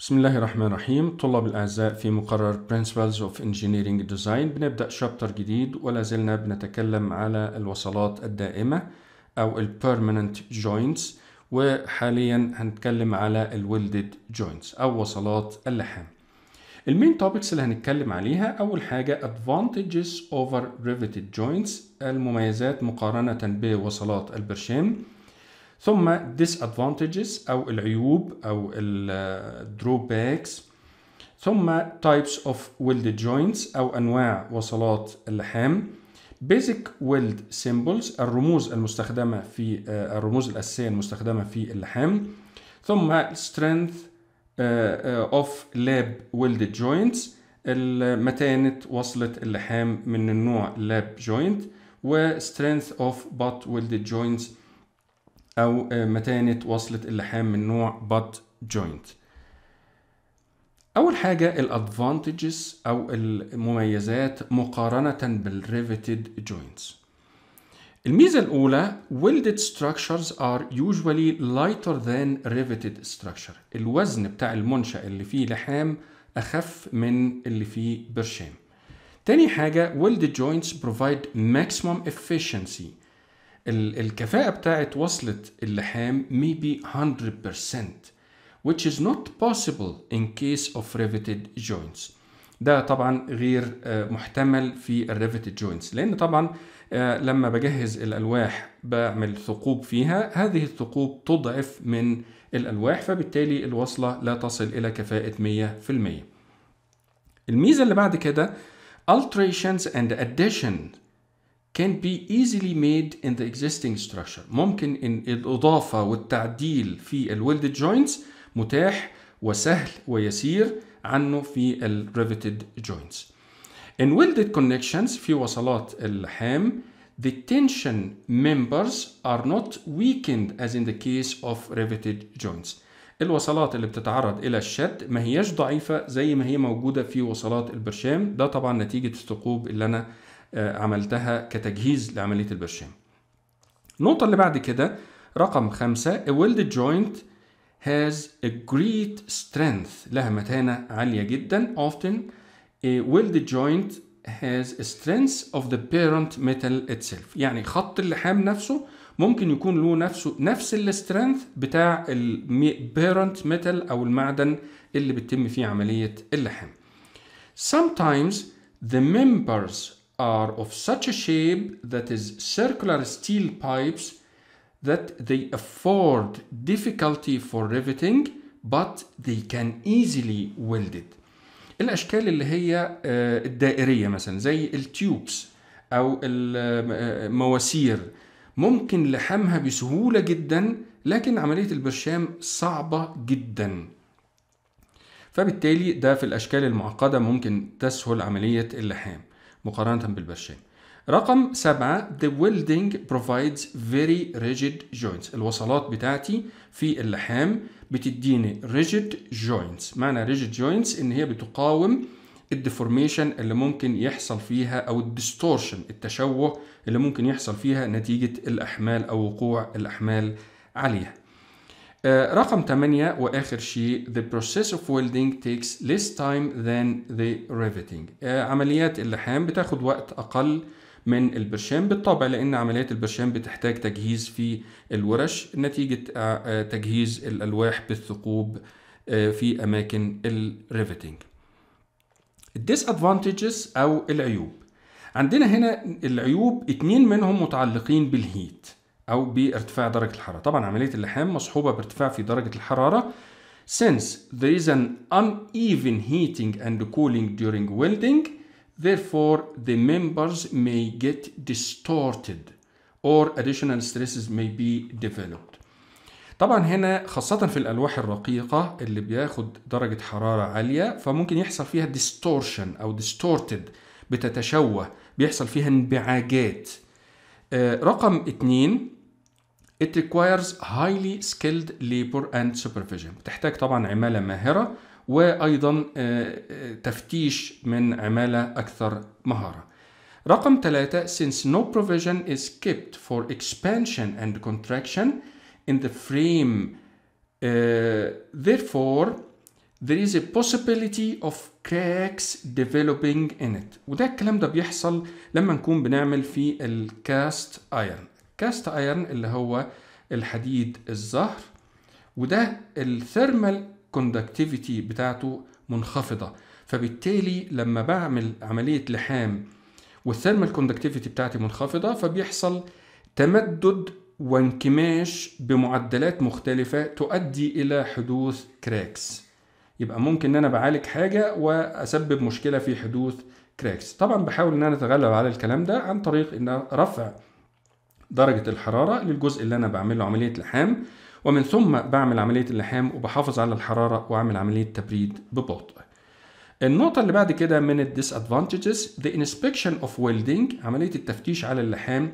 بسم الله الرحمن الرحيم طلاب الأعزاء في مقرر Principles of Engineering Design بنبدأ شابتر جديد ولا زلنا بنتكلم على الوصلات الدائمة أو ال Permanent Joints وحاليا هنتكلم على ال Welded Joints أو وصلات اللحام المين توبكس اللي هنتكلم عليها أول حاجة Advantages over Riveted Joints المميزات مقارنة بوصلات البرشام ثم disadvantages أو العيوب أو drawbacks ثم types of welded joints أو أنواع وصلات اللحام basic weld symbols الرموز المستخدمة في الرموز الأساسية المستخدمة في اللحام ثم strength of lab welded joints المتانة وصلة اللحام من النوع lab joint و strength of butt welded joints أو آه، متانة وصلة اللحام من نوع بط جوينت أول حاجة الادفانتجز أو المميزات مقارنة بالريفيتد جوينتس الميزة الأولى welded structures are usually lighter than riveted structure الوزن بتاع المنشأ اللي فيه لحام أخف من اللي فيه برشام تاني حاجة welded joints provide maximum efficiency الكفاءة بتاعت وصلة اللحام maybe 100% which is not possible in case of riveted joints ده طبعا غير آه، محتمل في الريفيتد جوينتس لان طبعا آه، لما بجهز الالواح بعمل ثقوب فيها هذه الثقوب تضعف من الالواح فبالتالي الوصله لا تصل الى كفاءه 100% الميزه اللي بعد كده alterations and additions can be easily made in the existing structure ممكن إن الإضافة والتعديل في الويلد joints متاح وسهل ويسير عنه في ال riveted joints in welded connections في وصلات اللحام the tension members are not weakened as in the case of riveted joints الوصلات اللي بتتعرض الى الشد ما هيش ضعيفه زي ما هي موجوده في وصلات البرشام ده طبعا نتيجه الثقوب اللي انا آه، عملتها كتجهيز لعملية البرشام النقطة اللي بعد كده رقم خمسة a welded joint has a great strength لها متانة عالية جدا often a welded joint has a strength of the parent metal itself يعني خط اللحام نفسه ممكن يكون له نفسه نفس السترينث بتاع البيرنت ميتال او المعدن اللي بتتم فيه عمليه اللحام. Sometimes the members are of such a shape that is circular steel pipes that they afford difficulty for riveting but they can easily weld it. الأشكال اللي هي آه، الدائرية مثلا زي التيوبس أو المواسير آه، ممكن لحمها بسهولة جدا لكن عملية البرشام صعبة جدا فبالتالي ده في الأشكال المعقدة ممكن تسهل عملية اللحام مقارنة بالبرشام رقم سبعة the welding provides very rigid joints الوصلات بتاعتي في اللحام بتديني rigid joints معنى rigid joints ان هي بتقاوم الديفورميشن اللي ممكن يحصل فيها او الديستورشن التشوه اللي ممكن يحصل فيها نتيجة الاحمال او وقوع الاحمال عليها آه، رقم 8 واخر شيء the process of welding takes less time than the riveting آه، عمليات اللحام بتاخد وقت اقل من البرشام بالطبع لان عمليات البرشام بتحتاج تجهيز في الورش نتيجه آه، تجهيز الالواح بالثقوب في اماكن الريفتنج disadvantages او العيوب عندنا هنا العيوب اتنين منهم متعلقين بالهيت او بارتفاع درجه الحراره طبعا عمليه اللحام مصحوبه بارتفاع في درجه الحراره since there is an uneven heating and cooling during welding therefore the members may get distorted or additional stresses may be developed طبعا هنا خاصة في الألواح الرقيقة اللي بياخد درجة حرارة عالية فممكن يحصل فيها distortion أو distorted بتتشوه بيحصل فيها انبعاجات آه، رقم اتنين It requires highly skilled labor and supervision بتحتاج طبعا عمالة ماهرة وأيضا تفتيش من عمالة أكثر مهارة رقم ثلاثة since no provision is kept for expansion and contraction in the frame uh, therefore there is a possibility of cracks developing in it وده الكلام ده بيحصل لما نكون بنعمل في الكاست ايرن كاست ايرن اللي هو الحديد الزهر وده الثيرمال كوندكتيفيتي بتاعته منخفضه فبالتالي لما بعمل عمليه لحام والثيرمال كوندكتيفيتي بتاعتي منخفضه فبيحصل تمدد وانكماش بمعدلات مختلفه تؤدي الى حدوث كراكس يبقى ممكن ان انا بعالج حاجه واسبب مشكله في حدوث كراكس طبعا بحاول ان انا اتغلب على الكلام ده عن طريق ان رفع درجة الحرارة للجزء اللي أنا بعمله عملية لحام ومن ثم بعمل عملية اللحام وبحافظ على الحرارة وأعمل عملية تبريد ببطء النقطة اللي بعد كده من الـ disadvantages the inspection of welding عملية التفتيش على اللحام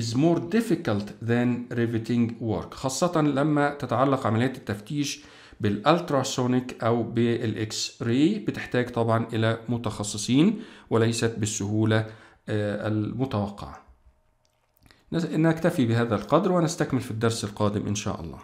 is more difficult than riveting work خاصة لما تتعلق عملية التفتيش بالالتراسونيك او بالاكس راي بتحتاج طبعا الى متخصصين وليست بالسهولة آه، المتوقعة نكتفي بهذا القدر ونستكمل في الدرس القادم إن شاء الله